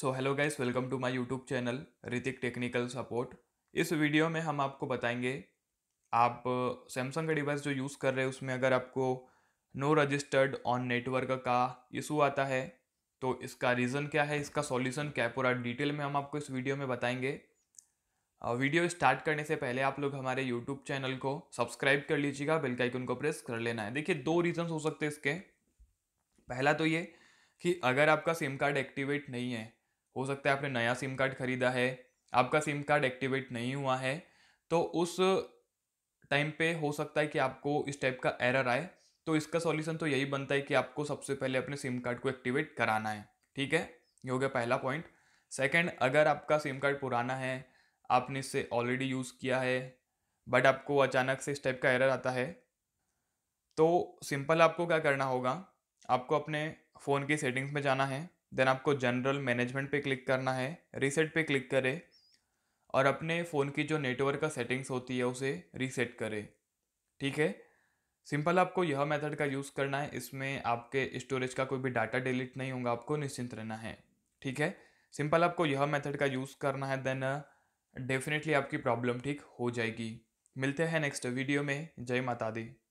so hello guys welcome to my YouTube channel Hrithik technical support इस video में हम आपको बताएंगे आप सैमसंग का डिवाइस जो यूज़ कर रहे हैं उसमें अगर आपको नो रजिस्टर्ड ऑन नेटवर्क का इशू आता है तो इसका रीज़न क्या है इसका सॉल्यूशन क्या है पूरा डिटेल में हम आपको इस वीडियो में बताएंगे वीडियो स्टार्ट करने से पहले आप लोग हमारे यूट्यूब चैनल को सब्सक्राइब कर लीजिएगा बेल आइकन को प्रेस कर लेना है देखिए दो रीज़न्स हो सकते हैं इसके पहला तो ये कि अगर आपका सिम कार्ड एक्टिवेट नहीं है हो सकता है आपने नया सिम कार्ड खरीदा है आपका सिम कार्ड एक्टिवेट नहीं हुआ है तो उस टाइम पे हो सकता है कि आपको इस टाइप का एरर आए तो इसका सॉल्यूशन तो यही बनता है कि आपको सबसे पहले अपने सिम कार्ड को एक्टिवेट कराना है ठीक है ये हो गया पहला पॉइंट सेकंड अगर आपका सिम कार्ड पुराना है आपने इससे ऑलरेडी यूज़ किया है बट आपको अचानक से इस टाइप का एरर आता है तो सिंपल आपको क्या करना होगा आपको अपने फ़ोन की सेटिंग्स में जाना है देन आपको जनरल मैनेजमेंट पे क्लिक करना है रीसेट पे क्लिक करें और अपने फ़ोन की जो नेटवर्क का सेटिंग्स होती है उसे रीसेट करें ठीक है सिंपल आपको यह मेथड का यूज़ करना है इसमें आपके स्टोरेज का कोई भी डाटा डिलीट नहीं होगा आपको निश्चिंत रहना है ठीक है सिंपल आपको यह मेथड का यूज़ करना है देन डेफिनेटली आपकी प्रॉब्लम ठीक हो जाएगी मिलते हैं नेक्स्ट वीडियो में जय माता दी